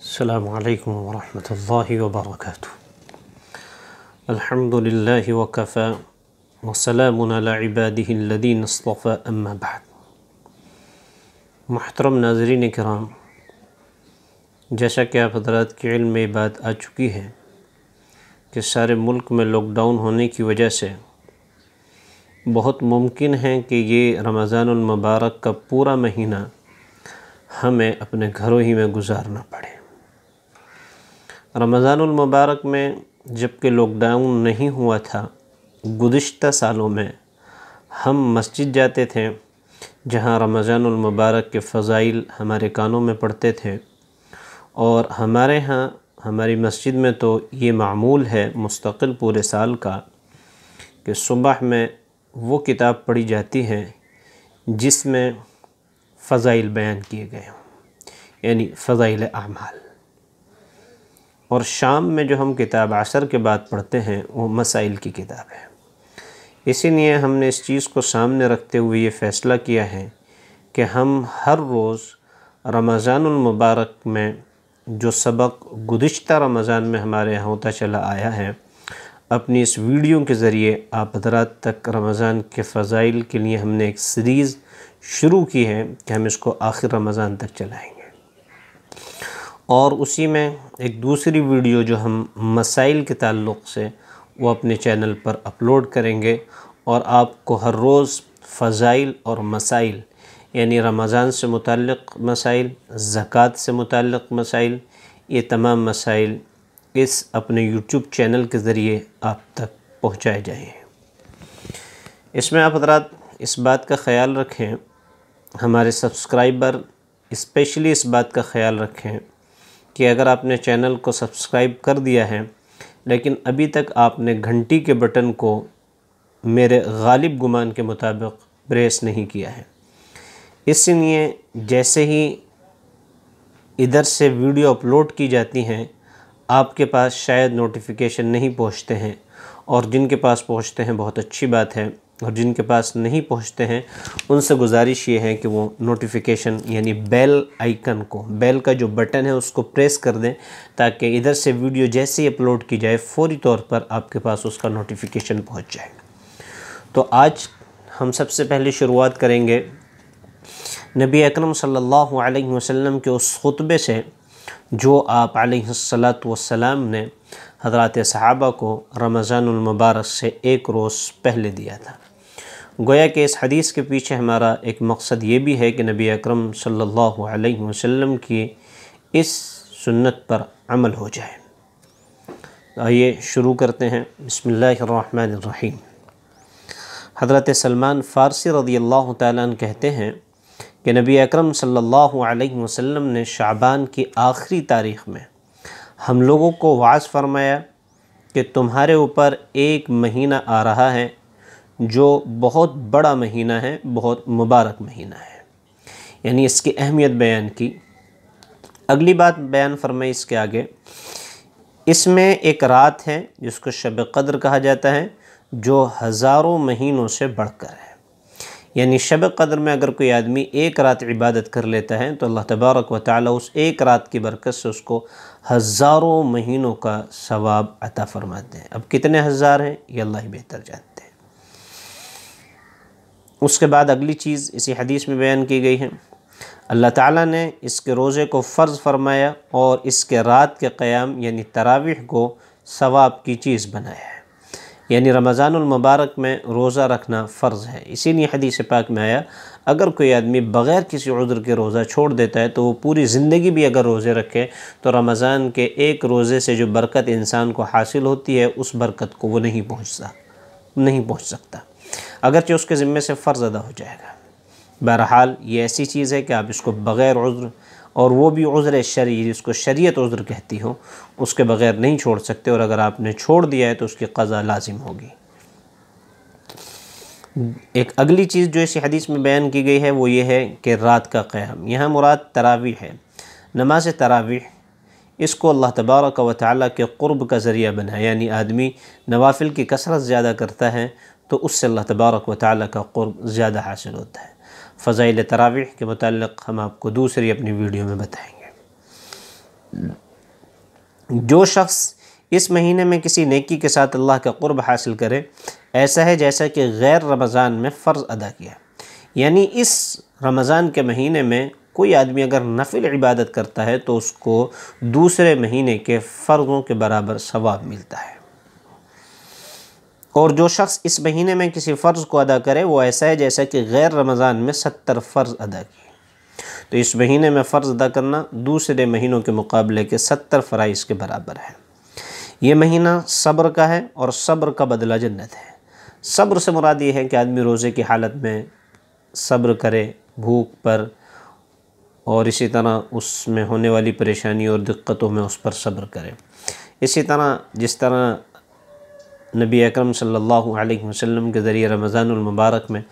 السلام عليكم ورحمة الله وبركاته الحمد لله وكفى وسلام على عباده الذين اصطفى أما بعد محترم नाजरीन कराम जैसा कि आप हजरात के इल्म में बात आ चुकी है कि सारे मुल्क में लॉकडाउन होने की वजह से बहुत मुमकिन है कि ये रमज़ान मुबारक का पूरा महीना हमें अपने घरों ही में गुजारना पड़े रमज़ानमबारक में जबकि लॉकडाउन नहीं हुआ था गुज्त सालों में हम मस्जिद जाते थे जहाँ रमज़ानमबारक के फ़ज़ाइल हमारे कानों में पड़ते थे और हमारे यहाँ हमारी मस्जिद में तो ये मामूल है मुस्तकिल पूरे साल का कि सुबह में वो किताब पढ़ी जाती है जिसमें फ़ज़ाइल बयान किए गए हों यानी फ़ज़ाइल अमाल और शाम में जो हम किताब असर के बाद पढ़ते हैं वो मसाइल की किताब है इसीलिए हमने इस चीज़ को सामने रखते हुए ये फ़ैसला किया है कि हम हर रोज़ रमज़ानमबारक में जो सबक गुज्त रमज़ान में हमारे यहाँ होता चला आया है अपनी इस वीडियो के ज़रिए आप हजरात तक रमज़ान के फ़ज़ाइल के लिए हमने एक सीरीज़ शुरू की है कि हम इसको आखिर रमज़ान तक चलाएँगे और उसी में एक दूसरी वीडियो जो हम मसाइल के ताल्लुक़ से वो अपने चैनल पर अपलोड करेंगे और आपको हर रोज़ फ़ज़ाइल और मसाइल यानी रमज़ान से मुतक़ मसाइल ज़क़़त से मुतक़ मसाइल ये तमाम मसाइल इस अपने यूट्यूब चैनल के ज़रिए आप तक पहुँचाए जाएँ इसमें आप हजरात इस बात का ख्याल रखें हमारे सब्सक्राइबर इस्पेशली इस बात का ख्याल रखें कि अगर आपने चैनल को सब्सक्राइब कर दिया है लेकिन अभी तक आपने घंटी के बटन को मेरे गालिब गुमान के मुताबिक प्रेस नहीं किया है इसलिए जैसे ही इधर से वीडियो अपलोड की जाती हैं आपके पास शायद नोटिफिकेशन नहीं पहुंचते हैं और जिनके पास पहुंचते हैं बहुत अच्छी बात है और जिनके पास नहीं पहुंचते हैं उनसे गुजारिश ये है कि वो नोटिफिकेशन यानी बेल आइकन को बेल का जो बटन है उसको प्रेस कर दें ताकि इधर से वीडियो जैसे ही अपलोड की जाए फौरी तौर पर आपके पास उसका नोटिफिकेशन पहुंच जाएगा तो आज हम सबसे पहले शुरुआत करेंगे नबी अकरम सल्लल्लाहु अलैहि वसल्लम के उस खुतबे से जो आप सलात ने हजरत सहाबा को रमज़ानमबारक से एक रोज़ पहले दिया था गोया कि इस हदीस के पीछे हमारा एक मकसद ये भी है कि नबी अकरम सल्लल्लाहु अलैहि वसल्लम की इस सुन्नत पर अमल हो जाए आइए शुरू करते हैं बसमीम हज़रत सलमान फ़ारसी रदी अल्लाह तैन कहते हैं कि नबी अकरम सल्लल्लाहु अलैहि वसल्लम ने शाबान की आखिरी तारीख़ में हम लोगों को वाज फरमाया कि तुम्हारे ऊपर एक महीना आ रहा है जो बहुत बड़ा महीना है बहुत मुबारक महीना है यानी इसकी अहमियत बयान की अगली बात बयान फरमाई इसके आगे इसमें एक रात है जिसको शब कदर कहा जाता है जो हज़ारों महीनों से बढ़कर है यानी शब कदर में अगर कोई आदमी एक रात इबादत कर लेता है तो अल्लाह तबारक व ताली उस एक रात की बरकत से उसको हज़ारों महीनों का सवाब अता फरमाते हैं अब कितने हज़ार हैं ये अल्लाह ही बेहतर जानते हैं उसके बाद अगली चीज़ इसी हदीस में बयान की गई है अल्लाह ताला ने इसके रोज़े को फ़र्ज़ फरमाया और इसके रात के क़्याम यानी तरावीह को सवाब की चीज़ बनाया है यानी रमज़ानमबारक में रोज़ा रखना फ़र्ज़ है इसीलिए हदीस पाक में आया अगर कोई आदमी बग़ैर किसी उज़्र के रोज़ा छोड़ देता है तो वो पूरी ज़िंदगी भी अगर रोज़े रखे तो रमज़ान के एक रोज़े से जो बरकत इंसान को हासिल होती है उस बरकत को वो नहीं पहुँचता नहीं पहुँच सकता अगरचे उसके ज़िम्मे से फ़र्ज़ अदा हो जाएगा बहरहाल ये ऐसी चीज़ है कि आप इसको बग़ैर उज़्र और वो भी उज़्र शरी जिसको शरीयत उज़्र कहती हो उसके बग़ैर नहीं छोड़ सकते और अगर आपने छोड़ दिया है तो उसकी कज़ा लाजिम होगी एक अगली चीज़ जो इस हदीस में बयान की गई है वो ये है कि रात का क़्याम यहाँ मुराद तरावी है नमाज तरावी इसको अल्लाह तबारक व ताली के क़ुरब का ज़रिया बनाए यानी आदमी नवाफिल की कसरत ज़्यादा करता है तो उससे अल्लाह तबारक व ताल का क़ुर्ब ज़्यादा हासिल होता है फ़ज़ाइल तरावी के मतलब हम आपको दूसरी अपनी वीडियो में बताएंगे जो शख्स इस महीने में किसी नेकी के साथ अल्लाह का क़ुरब हासिल करे ऐसा है जैसा कि गैर रमज़ान में फ़र्ज़ अदा किया यानी इस रमज़ान के महीने में कोई आदमी अगर नफिल इबादत करता है तो उसको दूसरे महीने के फ़र्ज़ों के बराबर सवाब मिलता है और जो शख्स इस महीने में किसी फ़र्ज़ को अदा करे वो ऐसा है जैसा कि गैर रमज़ान में सत्तर फ़र्ज़ अदा किए तो इस महीने में फ़र्ज़ अदा करना दूसरे महीनों के मुकाबले के सत्तर फ़राइज़ के बराबर है ये महीना सब्र का है और सब्र का बदला जन्नत है सब्र से मुराद ये है कि आदमी रोज़े की हालत में सब्र करे भूख पर और इसी तरह उसमें होने वाली परेशानी और दिक्कतों में उस पर सब्र करें इसी तरह जिस तरह नबी अकरम सल्लल्लाहु अलैहि वसल्लम के ज़रिए रमज़ानमबारक में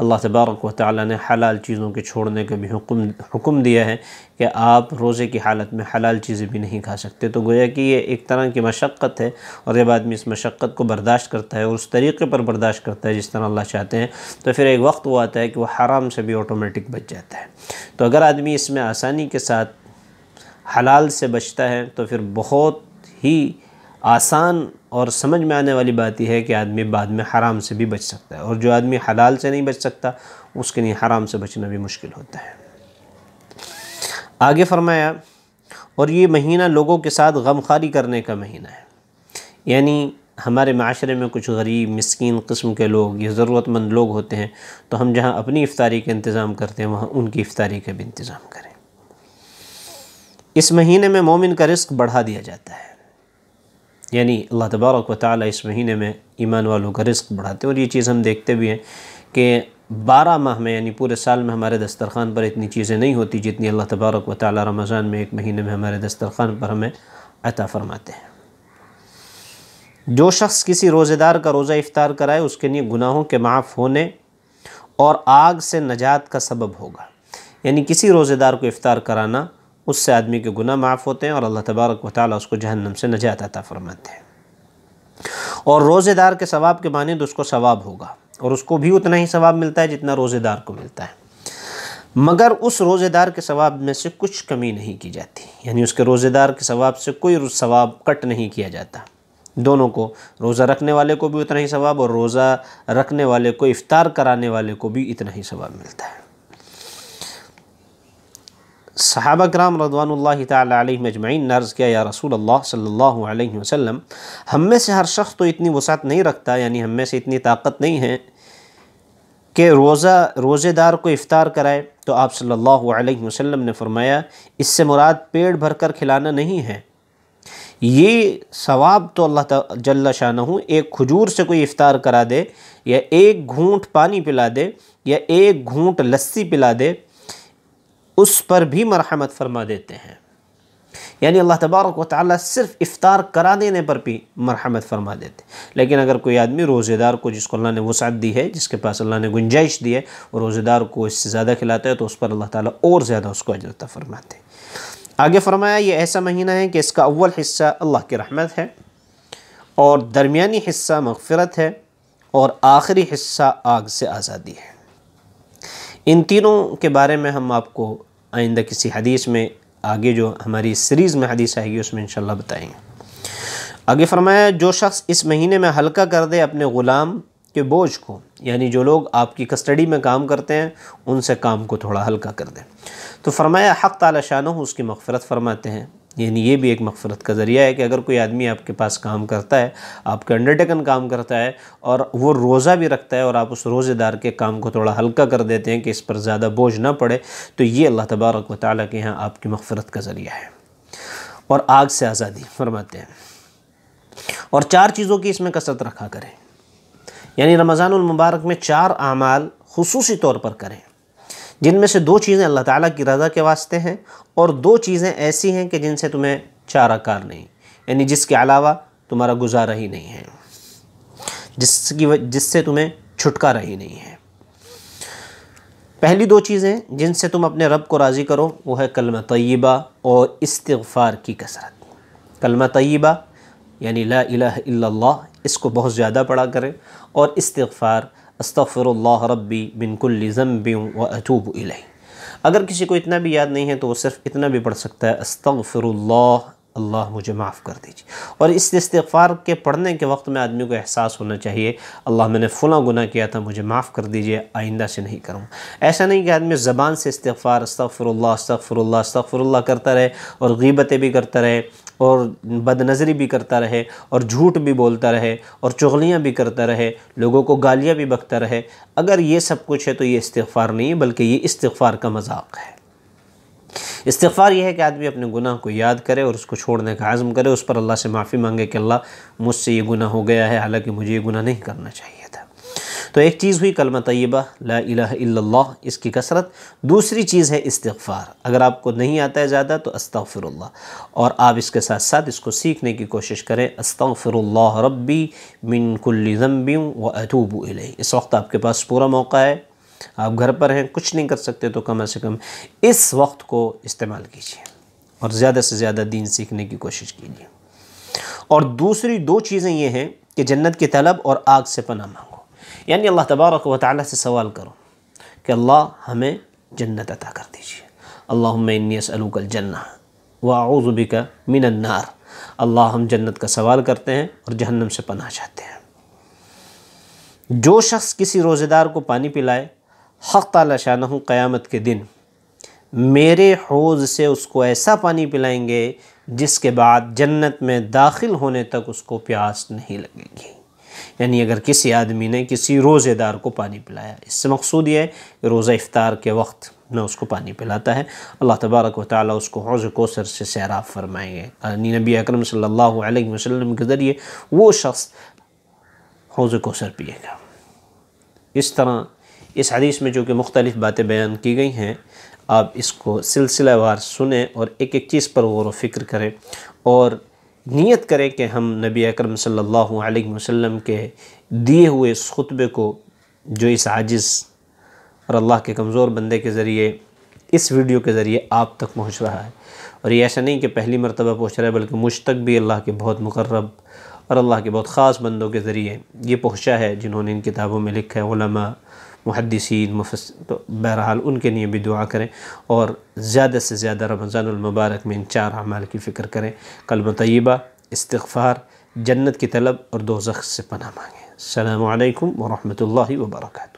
अल्लाह तबारक व ताली ने हलाल चीज़ों के छोड़ने का भी हुक्म हुक्म दिया है कि आप रोज़े की हालत में हलाल चीज़ें भी नहीं खा सकते तो गोया कि ये एक तरह की मशक्क़त है और जब आदमी इस मशक्क़त को बर्दाश्त करता है और उस तरीके पर बर्दाश्त करता है जिस तरह अल्लाह चाहते हैं तो फिर एक वक्त वो आता है कि वह हराम से भी ऑटोमेटिक बच जाता है तो अगर आदमी इसमें आसानी के साथ हलाल से बचता है तो फिर बहुत ही आसान और समझ में आने वाली बात यह है कि आदमी बाद में हराम से भी बच सकता है और जो आदमी हलाल से नहीं बच सकता उसके लिए हराम से बचना भी मुश्किल होता है आगे फरमाया और ये महीना लोगों के साथ गमखारी करने का महीना है यानी हमारे माशरे में कुछ गरीब मस्किन कस्म के लोग या ज़रूरतमंद लोग होते हैं तो हम जहाँ अपनी इफ़ारी का इंतज़ाम करते हैं वहाँ उनकी इफ़ारी का भी इंतज़ाम करें इस महीने में मोमिन का रिस्क बढ़ा दिया जाता है यानी अल्लाह तबारक व इस महीने में ईमान वालों का रिस्क बढ़ाते हैं और ये चीज़ हम देखते भी हैं कि बारह माह में यानी पूरे साल में हमारे दस्तरखान पर इतनी चीज़ें नहीं होती जितनी अल्लाह तबारक व ताली रमज़ान में एक महीने में हमारे दस्तरखान पर हमें अता फ़रमाते हैं जो शख्स किसी रोज़ेदार का रोज़ा इफ़ार कराए उसके लिए गुनाहों के माफ़ होने और आग से नजात का सबब होगा यानी किसी रोज़ेदार को इफ़ार कराना उससे आदमी के गुना माफ़ होते हैं और अल्लाह तबारक व ताली उसको जहन्नम से नजात आता फरमाते हैं और रोज़ेदार के सवाब के मानद तो उसको सवाब होगा और उसको भी उतना ही सवाब मिलता है जितना रोज़ेदार को मिलता है मगर उस रोज़ेदार के सवाब में से कुछ कमी नहीं की जाती यानी उसके रोज़ेदार के सवाब से कोई सवाब कट नहीं किया जाता दोनों को रोज़ा रखने वाले को भी उतना ही सवाब और रोज़ा रखने वाले को इफ़ार कराने वाले को भी इतना ही सवाब मिलता है सहाबा कराम रदवान तम अजमैन किया या रसूल अल्लाह सल्लल्लाहु अलैहि वसल्लम हम में से हर शख्स तो इतनी वसात नहीं रखता यानी हम में से इतनी ताकत नहीं है कि रोज़ा रोज़ेदार को इफ़ार कराए तो आप सल्लल्लाहु अलैहि वसल्लम ने फरमाया इससे मुराद पेट भर कर खिलाना नहीं है ये सवाब तो अल्लाह जल्ला शाह एक खजूर से कोई इफ़ार करा दे या एक घूंट पानी पिला दे या एक घूंट लस्सी पिला दे उस पर भी मरहमत फरमा देते हैं यानी अल्लाह तबारक व ताली सिर्फ इफ़ार करा देने पर भी मरहमत फरमा देते लेकिन अगर कोई आदमी रोज़ेदार को जिसको अल्लाह ने वसात दी है जिसके पास अल्लाह ने गुंजाइश दी है और रोज़ेदार को इससे ज़्यादा खिलाता है तो उस पर अल्लाह ताला और ज़्यादा उसको अजरता फरमाते आगे फरमाया ये ऐसा महीना है कि इसका अव्वल हिस्सा अल्लाह की रहमत है और दरमिया हिस्सा मगफरत है और आखिरी हिस्सा आग से आज़ादी है इन तीनों के बारे में हम आपको आइंदा किसी हदीस में आगे जो हमारी सीरीज़ में हदीस आएगी उसमें इन बताएंगे आगे फरमाया जो शख्स इस महीने में हल्का कर दे अपने ग़ुलाम के बोझ को यानी जो लोग आपकी कस्टडी में काम करते हैं उनसे काम को थोड़ा हल्का कर दें तो फरमाया हक़ ताला शानों उसकी मगफरत फरमाते हैं यानी ये भी एक मफ़रत का ज़रिया है कि अगर कोई आदमी आपके पास काम करता है आपके अंडरटेकन काम करता है और वो रोज़ा भी रखता है और आप उस रोज़ेदार के काम को थोड़ा हल्का कर देते हैं कि इस पर ज़्यादा बोझ ना पड़े तो ये अल्लाह तबारक वाली ताली के यहाँ आपकी मफफ़रत का ज़रिया है और आग से आज़ादी फरमाते हैं और चार चीज़ों की इसमें कसरत रखा करें यानी रमज़ानमबारक में चार अमाल खसूसी तौर पर करें जिनमें से दो चीज़ें अल्लाह ताला की रज़ा के वास्ते हैं और दो चीज़ें ऐसी हैं कि जिनसे तुम्हें चारा कार नहीं यानी जिसके अलावा तुम्हारा गुजारा ही नहीं है जिसकी जिससे तुम्हें छुटकारा ही नहीं है पहली दो चीज़ें जिनसे तुम अपने रब को राज़ी करो वो है कलमा तय्यबा और इस्तफ़ार की कसरत कलमा तय्यबा यानी ला इलाह इल्लल्लाह इसको बहुत ज़्यादा पढ़ा करें और इस्तफ़ार अस्तफ़र रब्बी बिनकुल ज़म्बी व अतूब इलही अगर किसी को इतना भी याद नहीं है तो वो सिर्फ इतना भी पढ़ सकता है अस्तफ़र अल्लाह मुझे माफ़ कर दीजिए और इस इस्तफ़ार के पढ़ने के वक्त में आदमी को एहसास होना चाहिए अल्लाह मैंने फ़लाँ गुना किया था मुझे माफ़ कर दीजिए आइंदा से नहीं करूँ ऐसा नहीं कि आदमी ज़बान से इस्तफ़ार अस्तफ़र अस्तफ़र अस्तफ़र करता रहे और गीबतें भी करता रहे और बदनज़री भी करता रहे और झूठ भी बोलता रहे और चुगलियाँ भी करता रहे लोगों को गालियाँ भी बकता रहे अगर ये सब कुछ है तो ये इस्तफ़ार नहीं बल्कि ये इस्तफ़ार का मजाक है इस्तफ़ार यह है कि आदमी अपने गुनाह को याद करे और उसको छोड़ने का आज़म करे उस पर अल्लाह से माफ़ी मांगे कि अल्लाह मुझसे ये गुनाह हो गया है हालांकि मुझे ये गुनाह नहीं करना चाहिए तो एक चीज़ हुई कलम तयबा ला इसकी कसरत दूसरी चीज़ है इस्तफ़ार अगर आपको नहीं आता है ज़्यादा तो अस्तफ़िरल्ला और आप इसके साथ साथ इसको सीखने की कोशिश करें अस्तफ़िरल्ला रबी मिनकुल्लम्बी व अतूब इस वक्त आपके पास पूरा मौका है आप घर पर हैं कुछ नहीं कर सकते तो कम से कम इस वक्त को इस्तेमाल कीजिए और ज़्यादा से ज़्यादा दीन सीखने की कोशिश कीजिए और दूसरी दो चीज़ें ये हैं कि जन्नत की तलब और आग से पना मांगो यानी अल्लाह तबारक व ताली से सवाल करो कि अल्लाह हमें जन्नत अता कर दीजिए अल्लाम जन्ना व का मिनन्नार अल्लाह हम जन्नत का सवाल करते हैं और जहन्नम से पना चाहते हैं जो शख्स किसी रोज़ेदार को पानी पिलाए हक़ ताला शाह क़्यामत के दिन मेरे हौज से उसको ऐसा पानी पिलाएंगे जिसके बाद जन्नत में दाखिल होने तक उसको प्यास नहीं लगेगी यानी अगर किसी आदमी ने किसी रोज़ेदार को पानी पिलाया इससे मकसूद यह है कि रोज़ा इफ़ार के वक्त न उसको पानी पिलाता है अल्लाह तबारक व उसको हौज कोसर से सैराब फरमाएंगे यानी नबी अकरम सल्लल्लाहु अलैहि वसल्लम के ज़रिए वो शख्स हौज कोसर पिएगा इस तरह इस हदीस में जो कि मुख्तलिफ़ बातें बयान की गई हैं आप इसको सिलसिलावार सुने और एक एक चीज़ पर गौर व फ़िक्र करें और नीयत करें कि हम नबी अकरम सल्लल्लाहु अलैहि वसल्लम के दिए हुए इस खुतबे को जो इस आजिज़ और अल्लाह के कमज़ोर बंदे के ज़रिए इस वीडियो के ज़रिए आप तक पहुँच रहा है और ये ऐसा नहीं कि पहली मरतबा पहुँच रहा है बल्कि मुझ तक भी अल्लाह के बहुत मुकर्रब और अल्लाह के बहुत ख़ास बंदों के ज़रिए ये पहुँचा है जिन्होंने इन किताबों में लिखा है मुहदसिन मुफस तो बहरहाल उनके लिए भी दुआ करें और ज़्यादा से ज़्यादा रमज़ानमबारक में इन चार अमाल की फ़िक्र करें कल मतयबा इस्तफ़ार जन्नत की तलब और दो से पना मांगें अल्लाम वरहमल वबरकू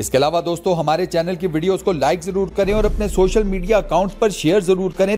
इसके अलावा दोस्तों हमारे चैनल की वीडियोस को लाइक जरूर करें और अपने सोशल मीडिया अकाउंट्स पर शेयर जरूर करें